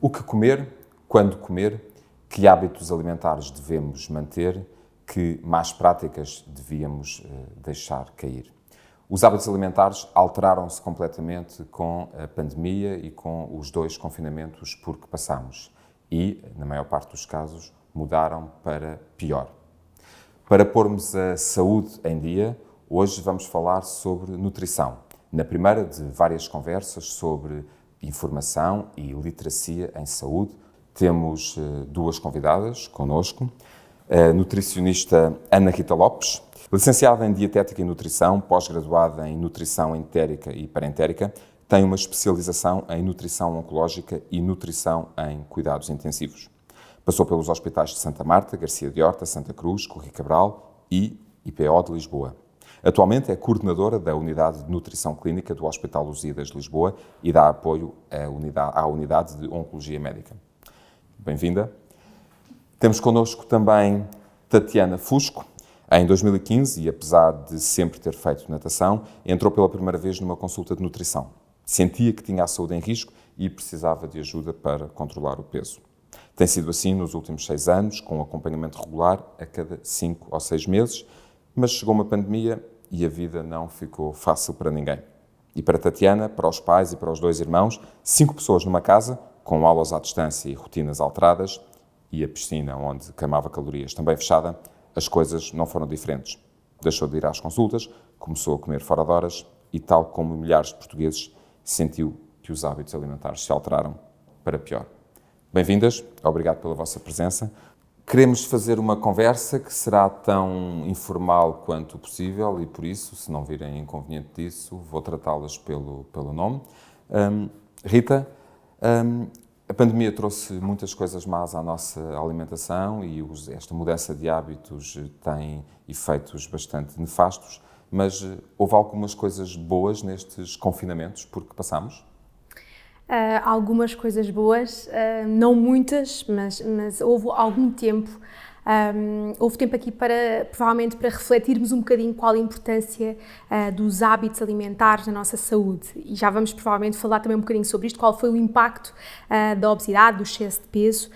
o que comer, quando comer, que hábitos alimentares devemos manter, que más práticas devíamos eh, deixar cair. Os hábitos alimentares alteraram-se completamente com a pandemia e com os dois confinamentos por que passamos e, na maior parte dos casos, mudaram para pior. Para pormos a saúde em dia, hoje vamos falar sobre nutrição. Na primeira de várias conversas sobre informação e literacia em saúde. Temos eh, duas convidadas conosco, a nutricionista Ana Rita Lopes, licenciada em Dietética e Nutrição, pós-graduada em Nutrição Entérica e Parentérica, tem uma especialização em Nutrição Oncológica e Nutrição em Cuidados Intensivos. Passou pelos hospitais de Santa Marta, Garcia de Horta, Santa Cruz, Corri Cabral e IPO de Lisboa. Atualmente é coordenadora da Unidade de Nutrição Clínica do Hospital Luzidas de Lisboa e dá apoio à Unidade, à unidade de Oncologia Médica. Bem-vinda. Temos connosco também Tatiana Fusco. Em 2015, e apesar de sempre ter feito natação, entrou pela primeira vez numa consulta de nutrição. Sentia que tinha a saúde em risco e precisava de ajuda para controlar o peso. Tem sido assim nos últimos seis anos, com acompanhamento regular a cada cinco ou seis meses, mas chegou uma pandemia e a vida não ficou fácil para ninguém. E para Tatiana, para os pais e para os dois irmãos, cinco pessoas numa casa, com aulas à distância e rotinas alteradas, e a piscina onde queimava calorias também fechada, as coisas não foram diferentes. Deixou de ir às consultas, começou a comer fora de horas e, tal como milhares de portugueses, sentiu que os hábitos alimentares se alteraram para pior. Bem-vindas, obrigado pela vossa presença. Queremos fazer uma conversa que será tão informal quanto possível e, por isso, se não virem inconveniente disso, vou tratá-las pelo, pelo nome. Um, Rita, um, a pandemia trouxe muitas coisas más à nossa alimentação e os, esta mudança de hábitos tem efeitos bastante nefastos, mas houve algumas coisas boas nestes confinamentos porque passamos? Uh, algumas coisas boas, uh, não muitas, mas, mas houve algum tempo. Um, ah, houve tempo aqui para, provavelmente, para refletirmos um bocadinho qual a importância uh, dos hábitos alimentares na nossa saúde. E já vamos, provavelmente, falar também um bocadinho sobre isto, qual foi o impacto da obesidade, do excesso de peso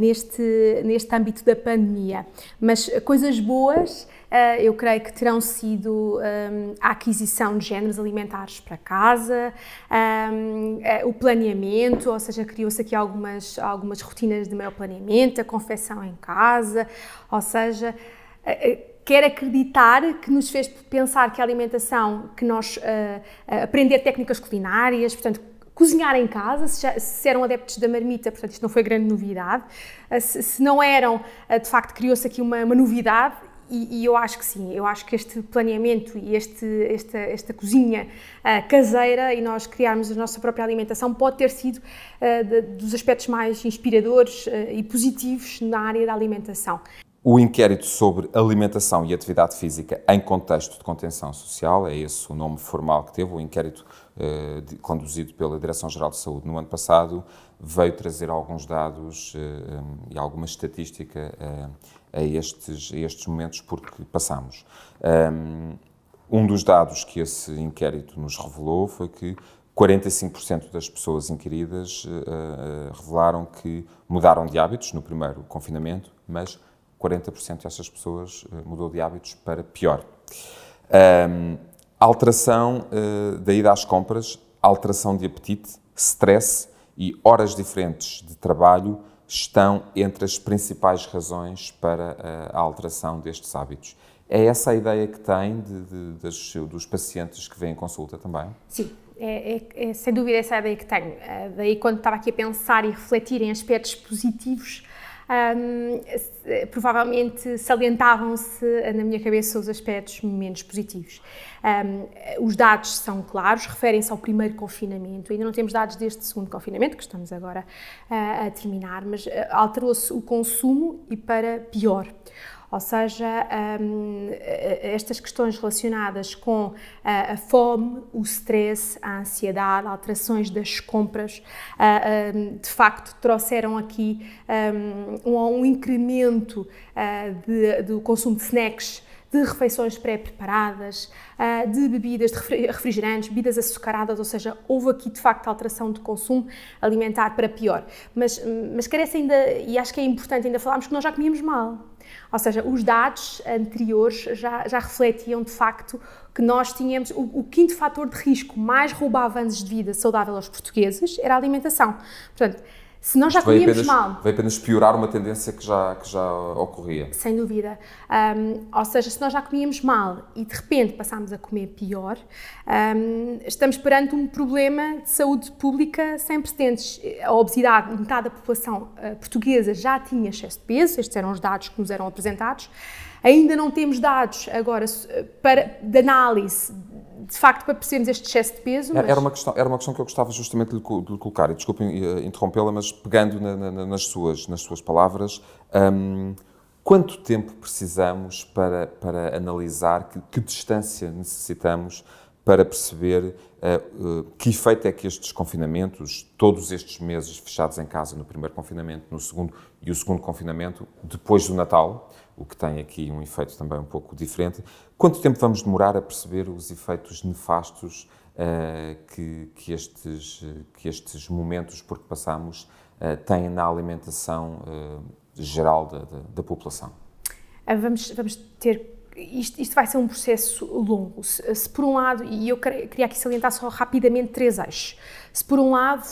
neste, neste âmbito da pandemia. Mas coisas boas eh, eu creio que terão sido ehm, a aquisição de géneros alimentares para casa, ehm, eh, o planeamento, ou seja, criou-se aqui algumas, algumas rotinas de maior planeamento, a confecção em casa, ou seja, eh, quer acreditar que nos fez pensar que a alimentação, que nós uh, aprender técnicas culinárias, portanto, cozinhar em casa, se, já, se, eram adeptos da marmita, portanto, isto não foi grande novidade. Uh, se, se, não eram, uh, de facto, criou-se aqui uma, uma novidade e, e, eu acho que sim, eu acho que este planeamento e este, esta, esta cozinha uh, caseira e nós criarmos a nossa própria alimentação pode ter sido uh, de, dos aspectos mais inspiradores uh, e positivos na área da alimentação. O inquérito sobre alimentação e atividade física em contexto de contenção social, é esse o nome formal que teve, o inquérito eh, de, conduzido pela Direção-Geral de Saúde no ano passado, veio trazer alguns dados eh, e alguma estatística eh, a estes, a estes momentos porque passamos. Um dos dados que esse inquérito nos revelou foi que 45% das pessoas inquiridas uh, revelaram que mudaram de hábitos no primeiro confinamento, mas 40% dessas pessoas eh, mudou de hábitos para pior. Um, alteração uh, da ida às compras, alteração de apetite, stress e horas diferentes de trabalho estão entre as principais razões para eh, a alteração destes hábitos. É essa a ideia que tem de, de, das, dos pacientes que vêm em consulta também? Sim, é, é, é, sem dúvida essa é a ideia que tenho. Eh, daí, quando estava aqui a pensar e refletir em aspectos positivos um, provavelmente salientavam-se eh, na minha cabeça os aspectos menos positivos. Um, os dados são claros, referem-se ao primeiro confinamento, ainda não temos dados deste segundo confinamento, que estamos agora uh, a terminar, mas eh, alterou-se o consumo e para pior. Ou seja, um, eh, estas questões relacionadas com a, eh, a, fome, o stress, a ansiedade, alterações das compras, uh, eh, um, de facto trouxeram aqui hum, um, um incremento uh, de, do consumo de snacks de refeições pré-preparadas, de bebidas, de refrigerantes, bebidas açucaradas, ou seja, houve aqui de facto alteração de consumo alimentar para pior. Mas, mas carece ainda, e acho que é importante ainda falarmos que nós já comíamos mal. Ou seja, os dados anteriores já, já refletiam de facto que nós tínhamos o, o, quinto fator de risco mais roubava antes de vida saudável aos portugueses era a alimentação. Portanto, se nós já comíamos apenas, mal. Vai apenas piorar uma tendência que já, que já ocorria. Sem dúvida. Um, ou seja, se nós já comíamos mal e de repente passámos a comer pior, um, estamos perante um problema de saúde pública sem precedentes. A obesidade, metade da população ah, portuguesa já tinha excesso de peso, estes eram os dados que nos eram apresentados. Ainda não temos dados agora ah, para, de análise de facto, para percebermos este excesso de peso. Mas... Era, uma questão, era uma questão que eu gostava justamente de lhe colocar, e desculpem eh, interrompê-la, mas pegando na, na, nas, suas, nas suas palavras, hum, quanto tempo precisamos para, para analisar, que, que distância necessitamos para perceber uh, uh, que efeito é que estes confinamentos, todos estes meses fechados em casa, no primeiro confinamento, no segundo e o segundo confinamento, depois do Natal, o que tem aqui um efeito também um pouco diferente, Quanto tempo vamos demorar a perceber os efeitos nefastos uh, que, que, estes, que estes momentos por que passamos uh, têm na alimentação uh, geral da, da, da população? Ah, vamos, vamos ter isto, isto, vai ser um processo longo. Se, se, por um lado, e eu queria aqui salientar só rapidamente três eixos. Se por um lado,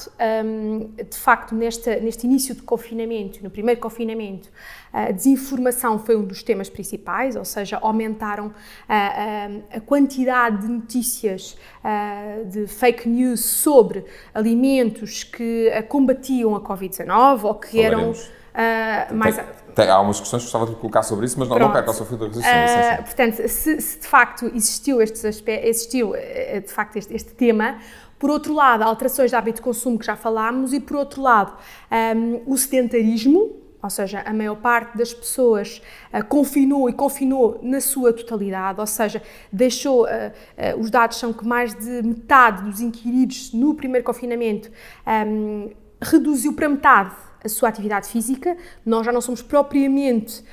hum, de facto, neste, neste início de confinamento, no primeiro confinamento, a desinformação foi um dos temas principais, ou seja, aumentaram a, a, a quantidade de notícias a, de fake news sobre alimentos que combatiam a Covid-19 ou que Falaremos. eram Uh, mais... Tem, tem, há umas questões que gostava de colocar sobre isso, mas não, Pronto. não perca o seu fio de resistência. Uh, Portanto, se, se, de facto existiu, estes aspectos, existiu eh, de facto este, este tema, por outro lado, alterações de hábito de consumo que já falámos e, por outro lado, um, o sedentarismo, ou seja, a maior parte das pessoas uh, confinou e confinou na sua totalidade, ou seja, deixou, uh, uh, os dados são que mais de metade dos inquiridos no primeiro confinamento um, reduziu para metade a sua atividade física, nós já não somos propriamente uh,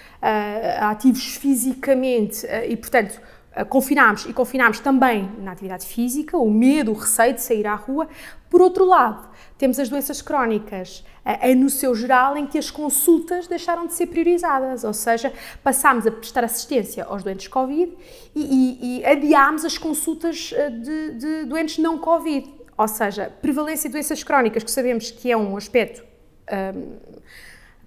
ativos fisicamente uh, e, portanto, uh, confinamos e confinamos também na atividade física, o medo, o receio de sair à rua. Por outro lado, temos as doenças crónicas, uh, no seu geral, em que as consultas deixaram de ser priorizadas, ou seja, passámos a prestar assistência aos doentes Covid e, e, e adiámos as consultas de, de doentes não Covid. Ou seja, prevalência de doenças crónicas, que sabemos que é um aspecto um,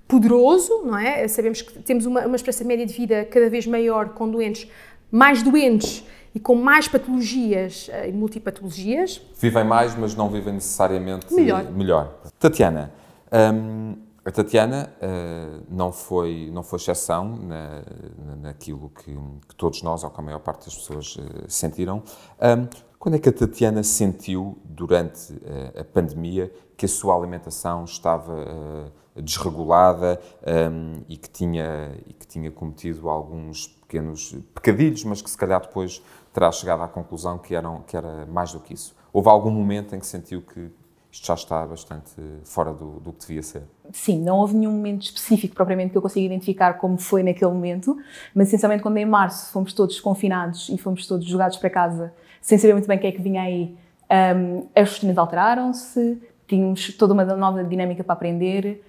poderoso, não é? Sabemos que temos uma, uma esperança média de vida cada vez maior com doentes, mais doentes e com mais patologias eh, e multipatologias. Vivem mais, mas não vivem necessariamente melhor. melhor. Tatiana, hum, a Tatiana uh, não, foi, não foi exceção na, naquilo que, que, todos nós, ou que a maior parte das pessoas, uh, sentiram. Um, quando é que a Tatiana sentiu, durante uh, a pandemia, que a sua alimentação estava uh, desregulada um, ehm, e, que tinha, e que tinha cometido alguns pequenos pecadilhos, mas que se calhar depois terá chegado à conclusão que, eram, que era mais do que isso? Houve algum momento em que sentiu que isto já está bastante fora do, do que devia ser? Sim, não houve nenhum momento específico propriamente que eu consiga identificar como foi naquele momento, mas essencialmente quando em março fomos todos confinados e fomos todos jogados para casa sem saber muito bem o que é que vinha aí. Um, as rotinas alteraram-se, tínhamos toda uma nova dinâmica para aprender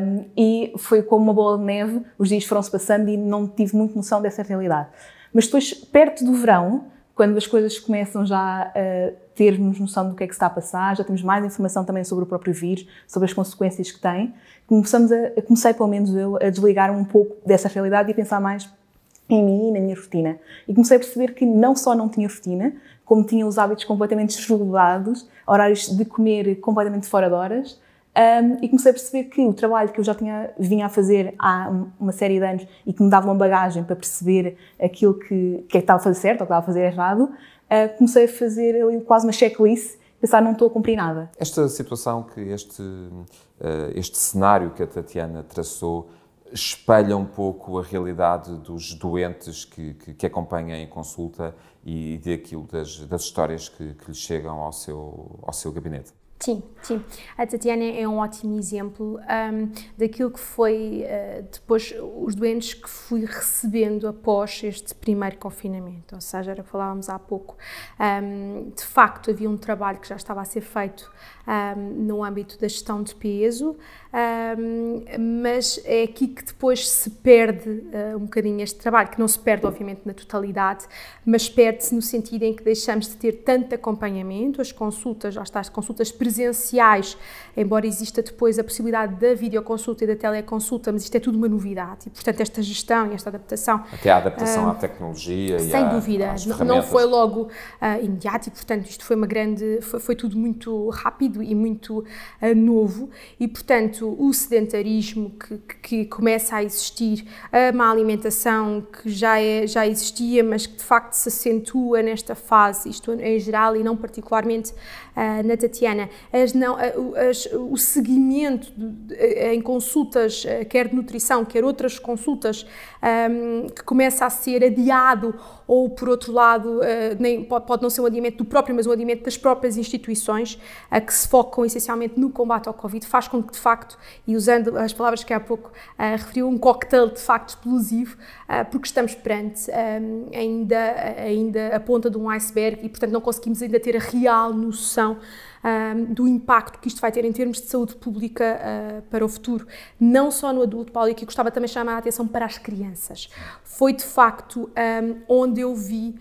um, e foi como uma bola de neve, os dias foram-se passando e não tive muito noção dessa realidade. Mas depois, perto do verão, quando as coisas começam já a termos noção do que é que está a passar, já temos mais informação também sobre o próprio vírus, sobre as consequências que tem, começamos a, comecei pelo menos eu a desligar um pouco dessa realidade e pensar mais em mim e na minha rotina. E comecei a perceber que não só não tinha rotina, como tinha os hábitos completamente desregulados, horários de comer completamente fora de horas, um, e comecei a perceber que o trabalho que eu já tinha, vinha a fazer há uma série de anos e que me dava uma bagagem para perceber aquilo que, que, é que estava a fazer certo ou que estava a fazer errado, uh, comecei a fazer ali quase uma checklist pensar não estou a cumprir nada. Esta situação que este, uh, este cenário que a Tatiana traçou espelha um pouco a realidade dos doentes que, que, que acompanha em consulta e, daquilo das, das histórias que, que chegam ao seu, ao seu gabinete. Sim, sim. A Tatiana é um ótimo exemplo um, daquilo que foi uh, depois os doentes que fui recebendo após este primeiro confinamento. Ou seja, era falávamos há pouco. Um, de facto, havia um trabalho que já estava a ser feito um, no âmbito da gestão de peso um, mas é aqui que depois se perde uh, um bocadinho este trabalho, que não se perde, obviamente, na totalidade, mas perde-se no sentido em que deixamos de ter tanto acompanhamento, as consultas, já está, as consultas presenciais, embora exista depois a possibilidade da videoconsulta e da teleconsulta, mas isto é tudo uma novidade e, portanto, esta gestão e esta adaptação. Até a adaptação uh, à tecnologia sem e Sem dúvida, às não, foi logo uh, imediato e, portanto, isto foi uma grande. foi, foi tudo muito rápido e muito novo e, portanto, portanto, o sedentarismo que, que, começa a existir, a má alimentação que já, é, já existia, mas que de facto se acentua nesta fase, isto é, em geral e não particularmente ah, na Tatiana, as não, ah, as, o seguimento ah, em consultas, quer de nutrição, quer outras consultas, um, que começa a ser adiado ou, por outro lado, uh, nem, pode, pode, não ser um adiamento do próprio, mas um adiamento das próprias instituições, uh, que se focam essencialmente no combate ao Covid, faz com que, de facto, e usando as palavras que há pouco uh, referiu, um coquetel de facto explosivo, porque estamos perante um, ainda, ainda a ponta de um iceberg e, portanto, não conseguimos ainda ter a real noção um, do impacto que isto vai ter em termos de saúde pública uh, para o futuro, não só no adulto, Paulo, e que gostava também de chamar a atenção para as crianças. Foi de facto um, onde eu vi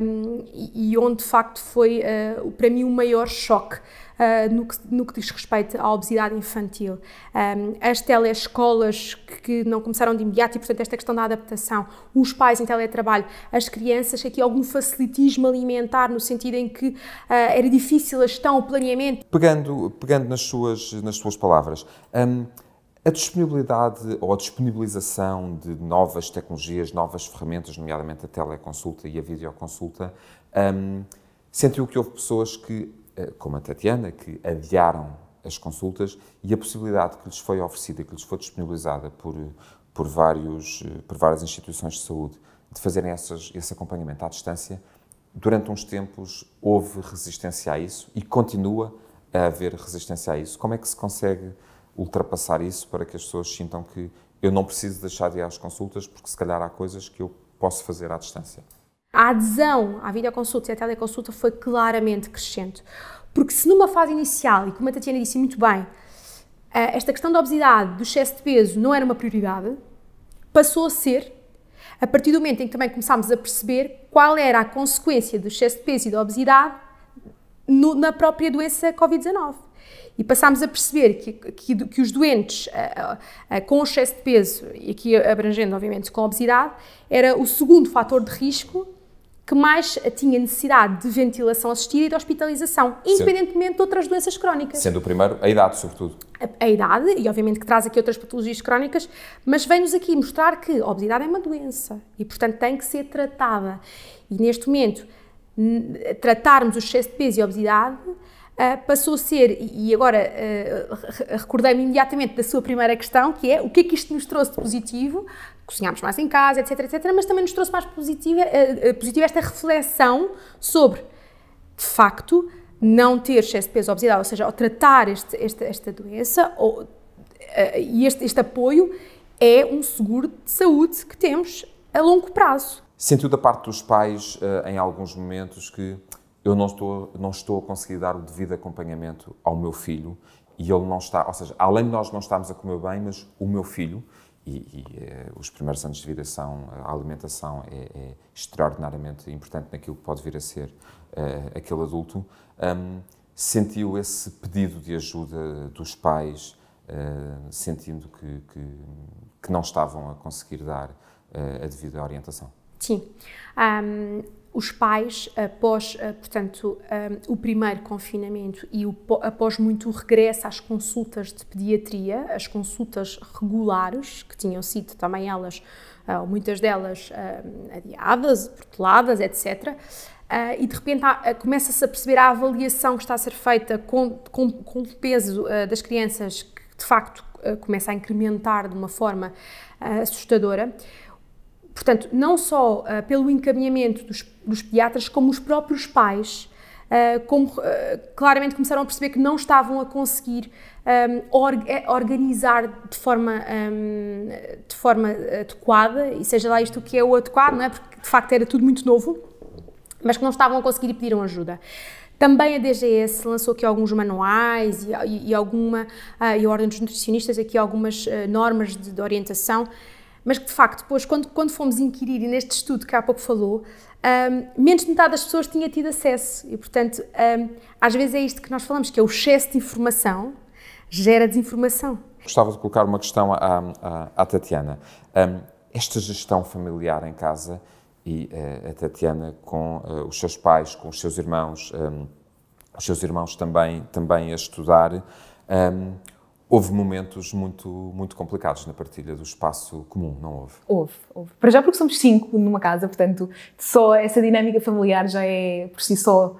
um, e, onde de facto foi uh, para mim o maior choque uh, no, que, no, que, diz respeito à obesidade infantil. Um, as telescolas que, que não começaram de imediato e, portanto, esta questão da adaptação, os pais em teletrabalho, as crianças, aqui algum facilitismo alimentar no sentido em que uh, era difícil a gestão, o planeamento. Pegando, pegando nas, suas, nas suas palavras. Um, a disponibilidade ou a disponibilização de novas tecnologias, novas ferramentas, nomeadamente a teleconsulta e a videoconsulta, um, sentiu que houve pessoas que, eh, como a Tatiana, que adiaram as consultas e a possibilidade que lhes foi oferecida, que lhes foi disponibilizada por, por, vários, eh, por várias instituições de saúde, de fazerem essas, esse acompanhamento à distância, durante uns tempos houve resistência a isso e continua a haver resistência a isso. Como é que se consegue ultrapassar isso para que as pessoas sintam que eu não preciso deixar de ir às consultas porque se calhar há coisas que eu posso fazer à distância. A adesão à videoconsulta e à teleconsulta foi claramente crescente. Porque se numa fase inicial, e como a Tatiana disse muito bem, eh, esta questão da obesidade, do excesso de peso, não era uma prioridade, passou a ser, a partir do momento em que também começámos a perceber qual era a consequência do excesso de peso e da obesidade no, na própria doença Covid-19 e passámos a perceber que, que, que os doentes eh, eh, eh, com excesso de peso, e aqui abrangendo, obviamente, com obesidade, era o segundo fator de risco que mais tinha necessidade de ventilação assistida e de hospitalização, independentemente de outras doenças crónicas. Sendo o primeiro a idade, sobretudo. A, a idade, e obviamente que traz aqui outras patologias crónicas, mas vem-nos aqui mostrar que a obesidade é uma doença e, portanto, tem que ser tratada. E neste momento, tratarmos o excesso de peso e obesidade uh, passou a ser, e agora uh, recordei-me imediatamente da sua primeira questão, que é o que é que isto nos trouxe de positivo, cozinhámos mais em casa, etc, etc, mas também nos trouxe mais positiva, uh, positiva esta reflexão sobre, de facto, não ter excesso de peso ou obesidade, ou seja, ao tratar este, esta doença ou, e este, este apoio é um seguro de saúde que temos a longo prazo. Sentiu da parte dos pais, em alguns momentos, que eu não estou, não estou a conseguir dar o devido acompanhamento ao meu filho e ele não está, ou seja, além de nós não estarmos a comer bem, mas o meu filho, e, e eh, os primeiros anos de vida são, a alimentação é, é, extraordinariamente importante naquilo que pode vir a ser uh, aquele adulto, um, sentiu esse pedido de ajuda dos pais, uh, sentindo que, que, que, não estavam a conseguir dar uh, a devida orientação. Sim. Um os pais, após, eh, portanto, eh, o primeiro confinamento e o, após muito regresso às consultas de pediatria, as consultas regulares, que tinham sido também elas, eh, muitas delas, adiadas, proteladas, etc., e de repente começa-se a perceber a avaliação que está a ser feita com, com, com o peso das crianças que, de facto, começa a incrementar de uma forma assustadora portanto, não só uh, pelo encaminhamento dos, dos, pediatras, como os próprios pais, uh, como, uh, claramente começaram a perceber que não estavam a conseguir um, or, eh, organizar de forma, um, de forma adequada, e seja lá isto que é o adequado, não é? porque de facto era tudo muito novo, mas que não estavam a conseguir e pediram ajuda. Também a DGS lançou aqui alguns manuais e, e, e alguma, e a Ordem dos Nutricionistas aqui algumas normas de, de orientação mas que de facto depois, quando, quando fomos inquirir, e neste estudo que há pouco falou, um, menos de metade das pessoas tinha tido acesso. E, portanto, um, às vezes é isto que nós falamos, que é o excesso de informação gera desinformação. Gostava de colocar uma questão à, à, à Tatiana. Um, esta gestão familiar em casa e uh, a Tatiana com uh, os seus pais, com os seus irmãos, os seus irmãos também, também a estudar Houve momentos muito, muito complicados na partilha do espaço comum, não houve? Houve, houve. Para já porque somos cinco numa casa, portanto, só essa dinâmica familiar já é por si só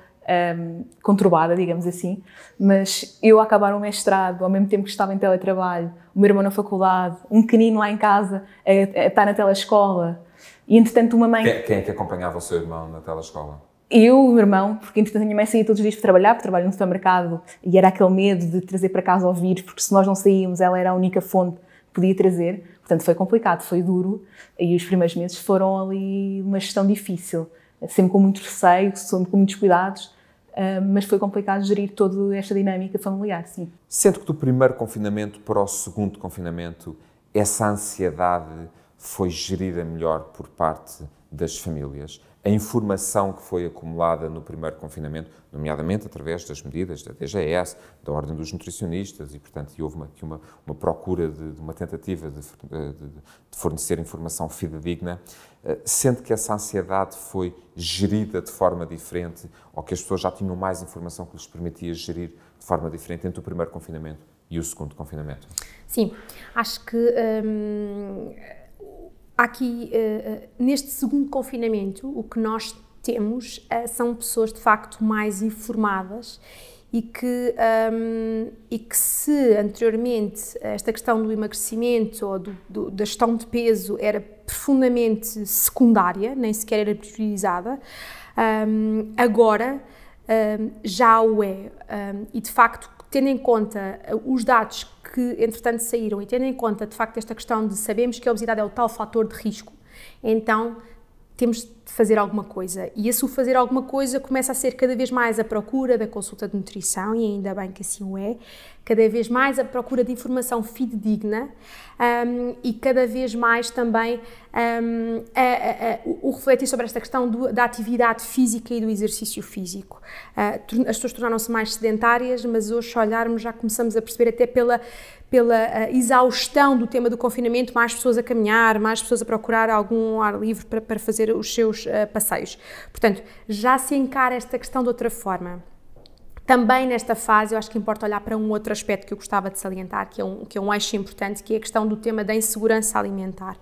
um, conturbada, digamos assim. Mas eu acabar o um mestrado, ao mesmo tempo que estava em teletrabalho, o meu irmão na faculdade, um pequenino lá em casa, a, a, a estar na telescola, e entretanto uma mãe... Quem, quem é que acompanhava o seu irmão na telescola? Eu, o meu irmão, porque entretanto a minha mãe saía todos os dias para trabalhar, porque trabalho no supermercado e era aquele medo de trazer para casa o vírus, porque se nós não saímos, ela era a única fonte que podia trazer. Portanto, foi complicado, foi duro e os primeiros meses foram ali uma gestão difícil, sempre com muito receio, sempre com muitos cuidados, ah, mas foi complicado gerir toda esta dinâmica familiar, sim. Sendo que do primeiro confinamento para o segundo confinamento, essa ansiedade foi gerida melhor por parte das famílias? a informação que foi acumulada no primeiro confinamento, nomeadamente através das medidas da DGS, da Ordem dos Nutricionistas, e, portanto, houve uma, aqui uma, uma procura de, de uma tentativa de, de, de, fornecer informação fidedigna, eh, sendo que essa ansiedade foi gerida de forma diferente, ou que as pessoas já tinham mais informação que lhes permitia gerir de forma diferente entre o primeiro confinamento e o segundo confinamento. Sim, acho que. Hum aqui, eh, eh, neste segundo confinamento, o que nós temos eh, são pessoas de facto mais informadas e que, um, ehm, e que se anteriormente esta questão do emagrecimento ou do, do, da gestão de peso era profundamente secundária, nem sequer era priorizada, um, ehm, agora um, ehm, já o é. e de facto, tendo em conta os dados que entretanto saíram e tendo em conta de facto esta questão de sabemos que a obesidade é o tal fator de risco, então temos fazer alguma coisa. E esse o fazer alguma coisa começa a ser cada vez mais a procura da consulta de nutrição, e ainda bem que assim o é, cada vez mais a procura de informação fidedigna um, e cada vez mais também um, a, a, a, o, refletir sobre esta questão do, da atividade física e do exercício físico. Uh, as pessoas tornaram-se mais sedentárias, mas hoje, se olharmos, já começamos a perceber até pela pela uh, exaustão do tema do confinamento, mais pessoas a caminhar, mais pessoas a procurar algum ar livre para, para fazer os seus seus uh, passeios. Portanto, já se encara esta questão de outra forma. Também nesta fase, eu acho que importa olhar para um outro aspecto que eu gostava de salientar, que é um, que é um eixo importante, que é a questão do tema da insegurança alimentar.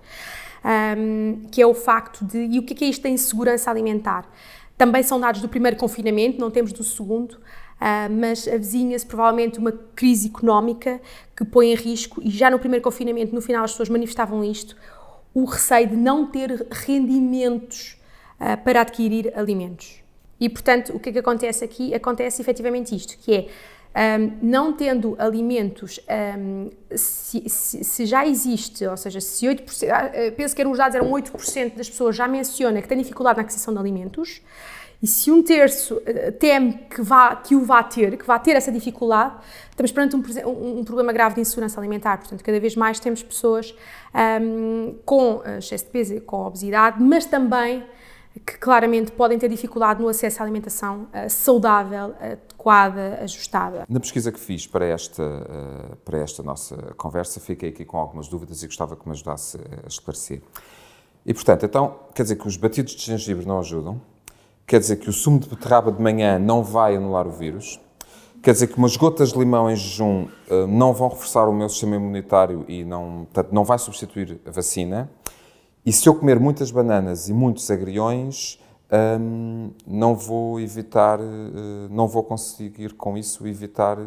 Um, que é o facto de. E o é que é, isto da insegurança alimentar? Também são dados do primeiro confinamento, não temos do segundo, uh, mas avizinha-se provavelmente uma crise económica que põe em risco, e já no primeiro confinamento, no final, as pessoas manifestavam isto, o receio de não ter rendimentos uh, para adquirir alimentos. E, portanto, o que é que acontece aqui? Acontece efetivamente isto, que é, um, ah, não tendo alimentos, um, ah, se, se, se, já existe, ou seja, se 8%, penso que eram os dados, eram 8% das pessoas já menciona que têm dificuldade na aquisição de alimentos, e se um terço teme que, vá, que o vá ter, que vá ter essa dificuldade, estamos perante um, um, problema grave de insegurança alimentar. Portanto, cada vez mais temos pessoas um, com excesso de peso, com obesidade, mas também que claramente podem ter dificuldade no acesso à alimentação uh, saudável, adequada, ajustada. Na pesquisa que fiz para esta, uh, para esta nossa conversa, fiquei aqui com algumas dúvidas e gostava que me ajudasse a esclarecer. E portanto, então, quer dizer que os batidos de gengibre não ajudam, quer dizer que o sumo de beterraba de manhã não vai anular o vírus, quer dizer que umas gotas de limão em jejum uh, não vão reforçar o meu sistema imunitário e não, portanto, não vai substituir a vacina. E se eu comer muitas bananas e muitos agriões, hum, não vou evitar, eh, não vou conseguir com isso evitar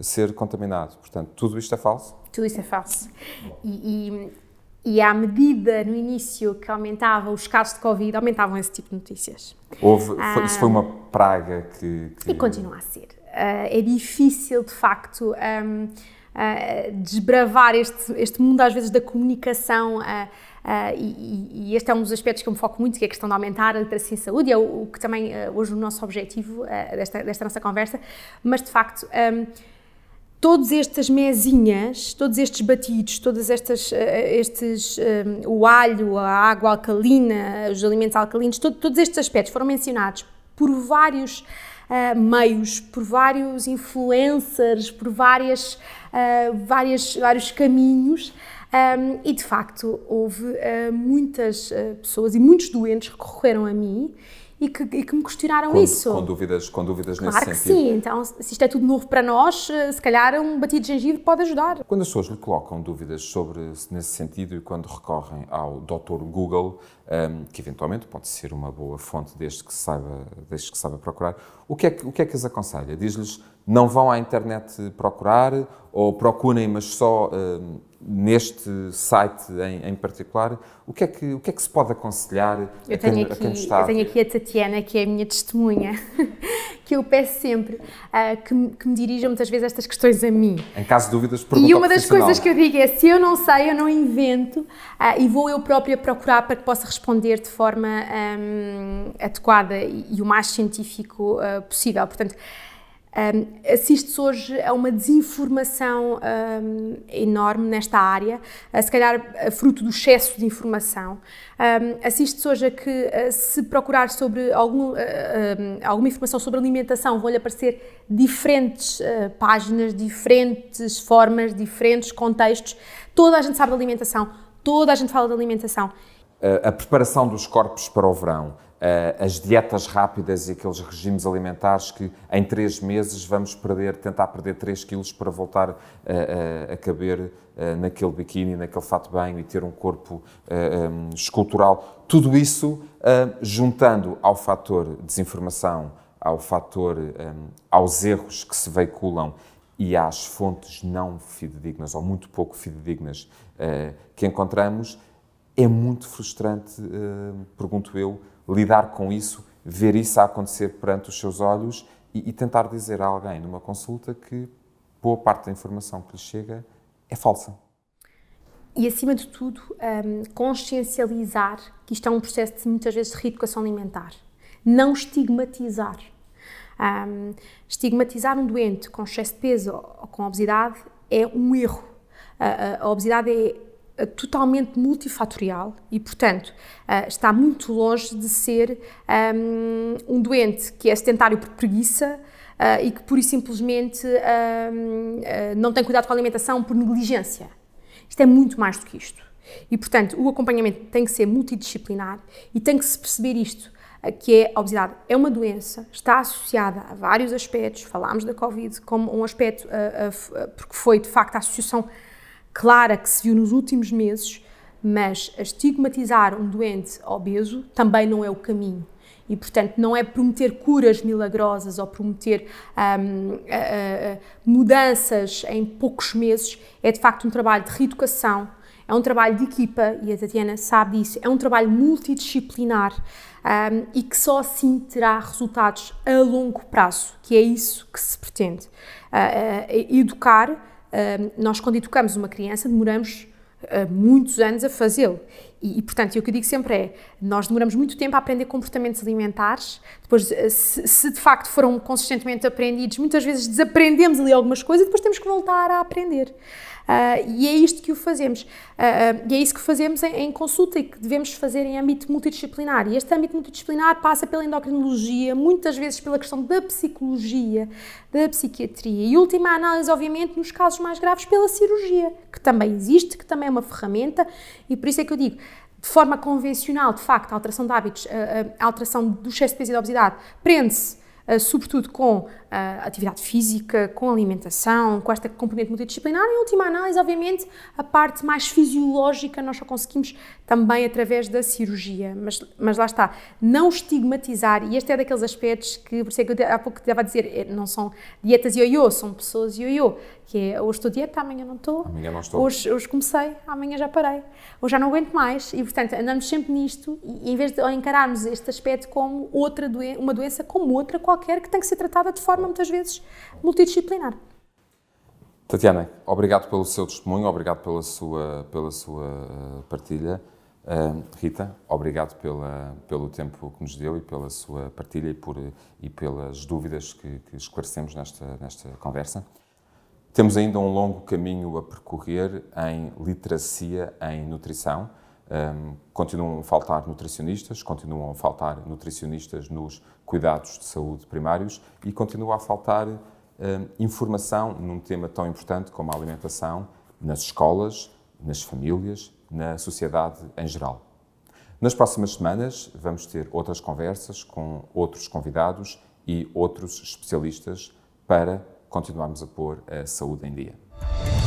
ser contaminado. Portanto, tudo isto é falso? Tudo isto é falso. E, e, e à medida, no início, que aumentavam os casos de Covid, aumentavam esse tipo de notícias. Houve, ah. isso foi uma praga que, que... E continua a ser. Ah, é difícil, de facto... Um, ah, desbravar este, este mundo às vezes da comunicação Uh, e, e, este é um dos aspectos que eu me foco muito, que é a questão de aumentar assim, a literacia em saúde, é o, o que também uh, hoje o nosso objetivo uh, desta, desta nossa conversa, mas de facto. Um, todas estas mezinhas, todos estes batidos, todas estas, estes, um, o alho, a água alcalina, os alimentos alcalinos, todos estes aspectos foram mencionados por vários Uh, meios, por vários influencers, por várias, uh, várias, vários caminhos. Um, e de facto, houve uh, muitas uh, pessoas e muitos doentes que recorreram a mim e que, e que me questionaram com, isso. Com dúvidas, com dúvidas claro nesse sentido. Claro que sim, então se isto é tudo novo para nós, ah, se calhar um batido de gengibre pode ajudar. Quando as pessoas lhe colocam dúvidas sobre nesse sentido e quando recorrem ao Dr. Google, um, que eventualmente pode ser uma boa fonte desde que saiba, desde que saiba procurar, o que, é que, o que é que as aconselha? Diz-lhes não vão à internet procurar ou procurem, mas só uh, neste site em, em, particular? O que, é que, o que é que se pode aconselhar eu a, quem, aqui, a quem está? Eu tenho aqui a Tatiana, que é a minha testemunha, que eu peço sempre uh, ah, que, que, me dirijam muitas vezes estas questões a mim. Em caso de dúvidas, pergunta E uma das coisas que eu digo é, se eu não sei, eu não invento uh, e vou eu própria procurar para que possa responder de forma um, adequada e, e, o mais científico ah, possível. Portanto, um, assiste-se hoje a uma desinformação um, enorme nesta área, se calhar fruto do excesso de informação. Um, assiste-se hoje a que, se procurar sobre algum, uh, alguma informação sobre alimentação, vão-lhe aparecer diferentes páginas, diferentes formas, diferentes contextos. Toda a gente sabe de alimentação, toda a gente fala de alimentação. A, a preparação dos corpos para o verão, eh, as dietas rápidas e aqueles regimes alimentares que em três meses vamos perder, tentar perder 3 quilos para voltar a, eh, eh, a caber naquele biquíni, naquele fato banho e ter um corpo um, escultural. Tudo isso juntando ao fator desinformação, ao fator, um, aos erros que se veiculam e às fontes não fidedignas ou muito pouco fidedignas uh, que encontramos, é muito frustrante, uh, pergunto eu, lidar com isso, ver isso a acontecer perante os seus olhos e, e tentar dizer a alguém numa consulta que boa parte da informação que lhe chega é falsa. E, acima de tudo, um, consciencializar que isto é um processo de, muitas vezes de reeducação alimentar. Não estigmatizar. Um, estigmatizar um doente com excesso de peso ou com obesidade é um erro. A, a, a obesidade é eh, totalmente multifatorial e, portanto, eh, está muito longe de ser ehm, um, doente que é sedentário por preguiça, eh, e que pura e simplesmente ehm, não tem cuidado com a alimentação por negligência. Isto é muito mais do que isto. E, portanto, o acompanhamento tem que ser multidisciplinar e tem que se perceber isto, que é a obesidade é uma doença, está associada a vários aspectos, falámos da Covid como um aspecto, porque foi, de facto, a associação clara que se viu nos últimos meses, mas estigmatizar um doente obeso também não é o caminho. E, portanto, não é prometer curas milagrosas ou prometer hum, mudanças em poucos meses, é de facto um trabalho de reeducação, é um trabalho de equipa, e a Tatiana sabe disso, é um trabalho multidisciplinar hum, e que só assim terá resultados a longo prazo, que é isso que se pretende. Uh, uh, educar nós, quando educamos uma criança, demoramos ah, muitos anos a fazê-lo. E, e, portanto, o que eu digo sempre é, nós demoramos muito tempo a aprender comportamentos alimentares, depois, ah, se, se, de facto foram consistentemente aprendidos, muitas vezes desaprendemos ali algumas coisas e depois temos que voltar a aprender. Uh, e é isto que o fazemos. Uh, e é isso que fazemos em, em, consulta e que devemos fazer em âmbito multidisciplinar. E este âmbito multidisciplinar passa pela endocrinologia, muitas vezes pela questão da psicologia, da psiquiatria e última análise, obviamente, nos casos mais graves, pela cirurgia, que também existe, que também é uma ferramenta e por isso é que eu digo, de forma convencional, de facto, a alteração de hábitos, a, a alteração do excesso de peso e da obesidade prende-se eh, sobretudo com eh, atividade física, com alimentação, com esta componente multidisciplinar e, em última análise, obviamente, a parte mais fisiológica nós só conseguimos também através da cirurgia. Mas, mas lá está, não estigmatizar, e este é daqueles aspectos que, por isso é que eu há pouco estava a dizer, eh, não são dietas ioiô, são pessoas ioiô que é hoje estou dieta, amanhã não estou. Amanhã não estou. Hoje, hoje comecei, amanhã já parei. Hoje já não aguento mais. E, portanto, andamos sempre nisto e, em vez de encararmos este aspecto como outra doen uma doença como outra qualquer que tem que ser tratada de forma, muitas vezes, multidisciplinar. Tatiana, obrigado pelo seu testemunho, obrigado pela sua, pela sua eh, partilha. Uh, Rita, obrigado pela, pelo tempo que nos deu e pela sua partilha e, por, e pelas dúvidas que, que esclarecemos nesta, nesta conversa. Temos ainda um longo caminho a percorrer em literacia em nutrição. Um, continuam a faltar nutricionistas, continuam a faltar nutricionistas nos cuidados de saúde primários e continua a faltar um, informação num tema tão importante como a alimentação nas escolas, nas famílias, na sociedade em geral. Nas próximas semanas vamos ter outras conversas com outros convidados e outros especialistas para continuarmos a pôr a saúde em dia.